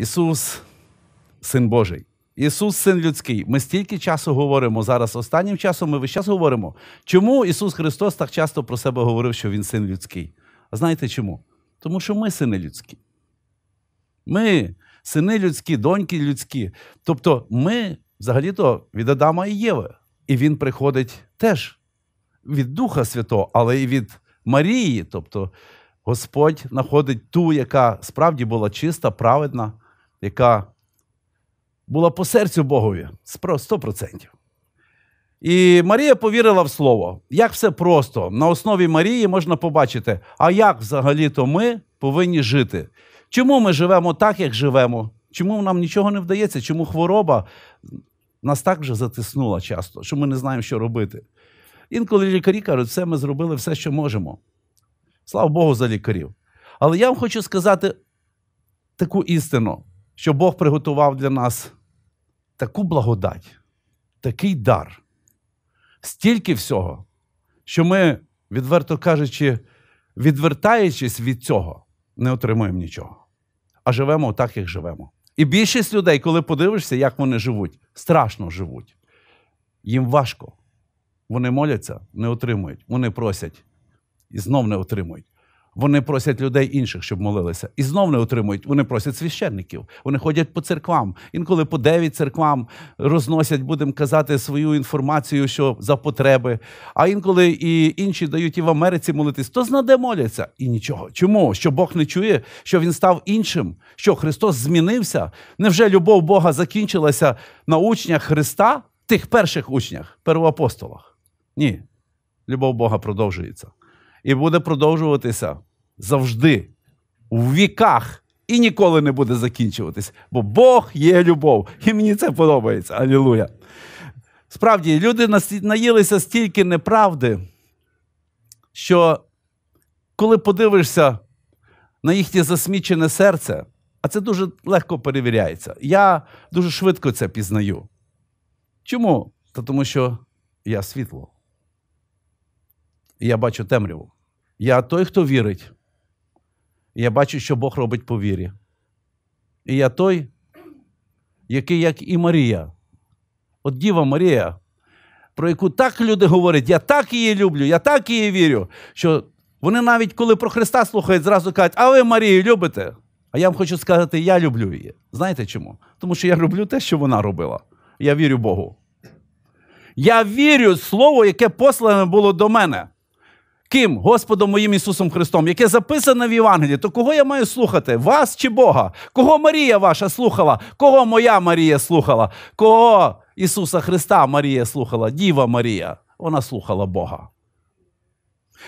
Ісус, Син Божий. Ісус, син людський. Ми стільки часу говоримо зараз. Останнім часом ми весь час говоримо, чому Ісус Христос так часто про себе говорив, що Він син людський. А знаєте чому? Тому що ми сини людські. Ми сини людські, доньки людські. Тобто, ми взагалі-то від Адама і Єви. І він приходить теж від Духа Святого, але і від Марії. Тобто Господь знаходить ту, яка справді була чиста, праведна яка була по серцю Богові 100%. І Марія повірила в слово. Як все просто. На основі Марії можна побачити, а як взагалі-то ми повинні жити. Чому ми живемо так, як живемо? Чому нам нічого не вдається? Чому хвороба нас так вже затиснула часто, що ми не знаємо, що робити? Інколи лікарі кажуть, все ми зробили все, що можемо. Слава Богу, за лікарів. Але я вам хочу сказати таку істину що Бог приготував для нас таку благодать, такий дар, стільки всього, що ми, відверто кажучи, відвертаючись від цього, не отримуємо нічого, а живемо так, як живемо. І більшість людей, коли подивишся, як вони живуть, страшно живуть. Їм важко. Вони моляться, не отримують, вони просять і знов не отримують. Вони просять людей інших, щоб молилися, і знов не отримують. Вони просять священників. Вони ходять по церквам. Інколи по дев'ять церквам розносять, будемо казати, свою інформацію, що за потреби. А інколи і інші дають і в Америці молитись, то знаде моляться і нічого. Чому? Що Бог не чує, що він став іншим, що Христос змінився. Невже любов Бога закінчилася на учнях Христа, тих перших учнях, первоапостолах? Ні, любов Бога продовжується і буде продовжуватися завжди, в віках, і ніколи не буде закінчуватись, бо Бог є любов, і мені це подобається. Алілуя. Справді, люди наїлися стільки неправди, що коли подивишся на їхнє засмічене серце, а це дуже легко перевіряється. Я дуже швидко це пізнаю. Чому? Та тому що я світло я бачу темряву. Я той, хто вірить. я бачу, що Бог робить по вірі. І я той, який, як і Марія. От Діва Марія, про яку так люди говорять, я так її люблю, я так її вірю, що вони навіть коли про Христа слухають, зразу кажуть, а ви Марію любите? А я вам хочу сказати, я люблю її. Знаєте чому? Тому що я люблю те, що вона робила. Я вірю Богу. Я вірю слово, яке послане було до мене ким? Господом моїм Ісусом Христом, яке записане в Євангелії, то кого я маю слухати? Вас чи Бога? Кого Марія ваша слухала? Кого моя Марія слухала? Кого Ісуса Христа Марія слухала? Діва Марія. Вона слухала Бога.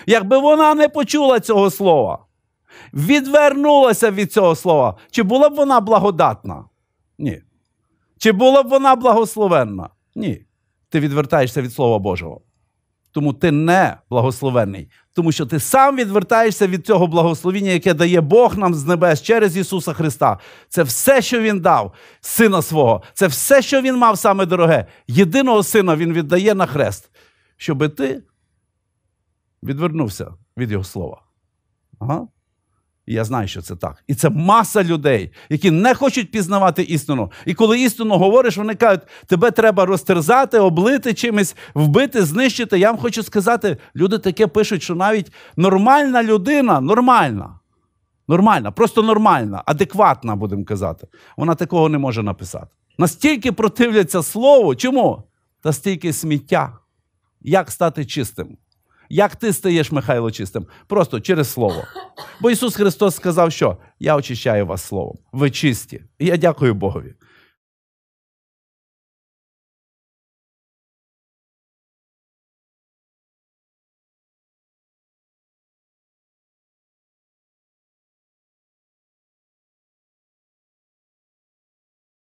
Якби вона не почула цього слова, відвернулася від цього слова, чи була б вона благодатна? Ні. Чи була б вона благословенна? Ні. Ти відвертаєшся від Слова Божого тому ти не благословений, тому що ти сам відвертаєшся від цього благословіння, яке дає Бог нам з небес через Ісуса Христа. Це все, що Він дав, Сина свого, це все, що Він мав саме дороге. Єдиного сина Він віддає на хрест, щоби ти відвернувся від Його слова. Ага. І я знаю, що це так. І це маса людей, які не хочуть пізнавати істину. І коли істину говориш, вони кажуть, тебе треба розтерзати, облити чимось, вбити, знищити. Я вам хочу сказати, люди таке пишуть, що навіть нормальна людина, нормальна, нормальна, просто нормальна, адекватна, будемо казати, вона такого не може написати. Настільки противляться слову, чому? Та стільки сміття. Як стати чистим? Як ти стаєш, Михайло, чистим? Просто через слово. Бо Ісус Христос сказав, що я очищаю вас Словом. Ви чисті. І я дякую Богові.